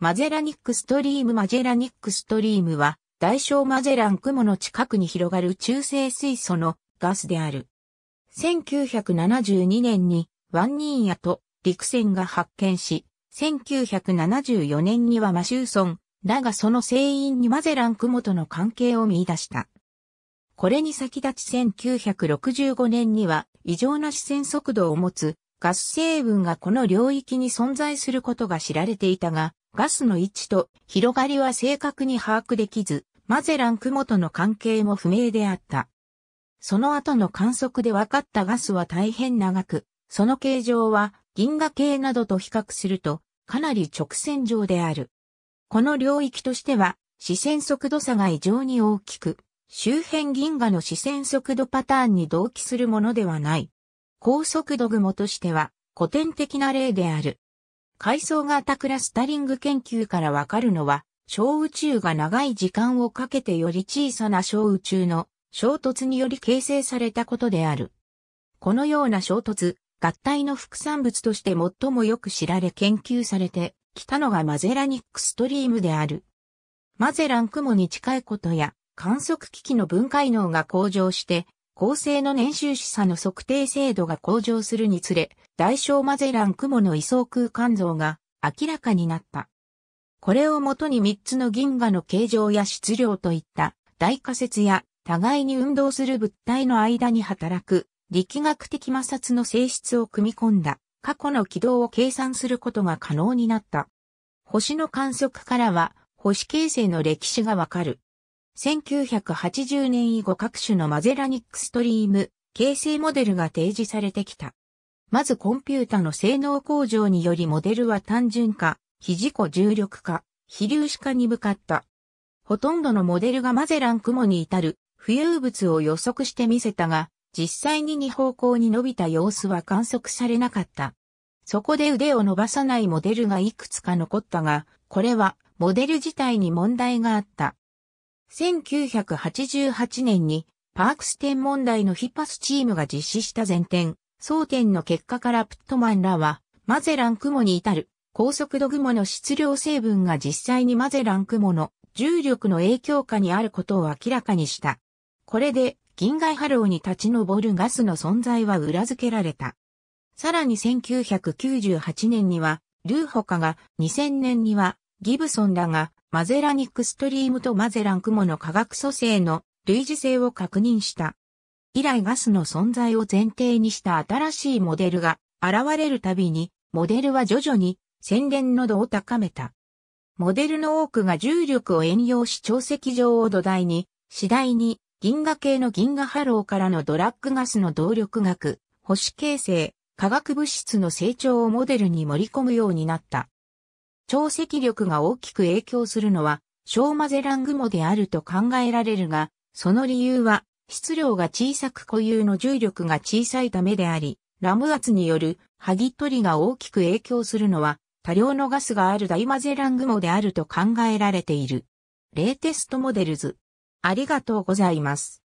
マゼラニックストリームマゼラニックストリームは、大小マゼラン雲の近くに広がる中性水素のガスである。1972年にワンニーヤと陸船が発見し、1974年にはマシューソンだがその船員にマゼラン雲との関係を見出した。これに先立ち1965年には異常な視線速度を持つガス成分がこの領域に存在することが知られていたが、ガスの位置と広がりは正確に把握できず、マゼラン雲との関係も不明であった。その後の観測で分かったガスは大変長く、その形状は銀河系などと比較するとかなり直線上である。この領域としては視線速度差が異常に大きく、周辺銀河の視線速度パターンに同期するものではない。高速度雲としては古典的な例である。階層型クラスタリング研究からわかるのは、小宇宙が長い時間をかけてより小さな小宇宙の衝突により形成されたことである。このような衝突、合体の副産物として最もよく知られ研究されてきたのがマゼラニックストリームである。マゼラン雲に近いことや観測機器の分解能が向上して恒成の年収示唆の測定精度が向上するにつれ、大小マゼラン雲の位相空間像が明らかになった。これをもとに3つの銀河の形状や質量といった大仮説や互いに運動する物体の間に働く力学的摩擦の性質を組み込んだ過去の軌道を計算することが可能になった。星の観測からは星形成の歴史がわかる。1980年以後各種のマゼラニックストリーム、形成モデルが提示されてきた。まずコンピュータの性能向上によりモデルは単純化、非自己重力化、非粒子化に向かった。ほとんどのモデルがマゼラン雲に至る浮遊物を予測してみせたが、実際に2方向に伸びた様子は観測されなかった。そこで腕を伸ばさないモデルがいくつか残ったが、これはモデル自体に問題があった。1988年にパークス天文台のヒパスチームが実施した前点、争点の結果からプットマンらは、マゼラン雲に至る高速度雲の質量成分が実際にマゼラン雲の重力の影響下にあることを明らかにした。これで銀河波浪に立ち上るガスの存在は裏付けられた。さらに1998年には、ルーホカが2000年にはギブソンらがマゼラニックストリームとマゼラン雲の化学組成の類似性を確認した。以来ガスの存在を前提にした新しいモデルが現れるたびに、モデルは徐々に洗練の度を高めた。モデルの多くが重力を遠用し潮石上を土台に、次第に銀河系の銀河波浪からのドラッグガスの動力学、保守形成、化学物質の成長をモデルに盛り込むようになった。潮汐力が大きく影響するのは、小マゼラン雲であると考えられるが、その理由は、質量が小さく固有の重力が小さいためであり、ラム圧による剥ぎ取りが大きく影響するのは、多量のガスがある大マゼラン雲であると考えられている。レイテストモデルズ。ありがとうございます。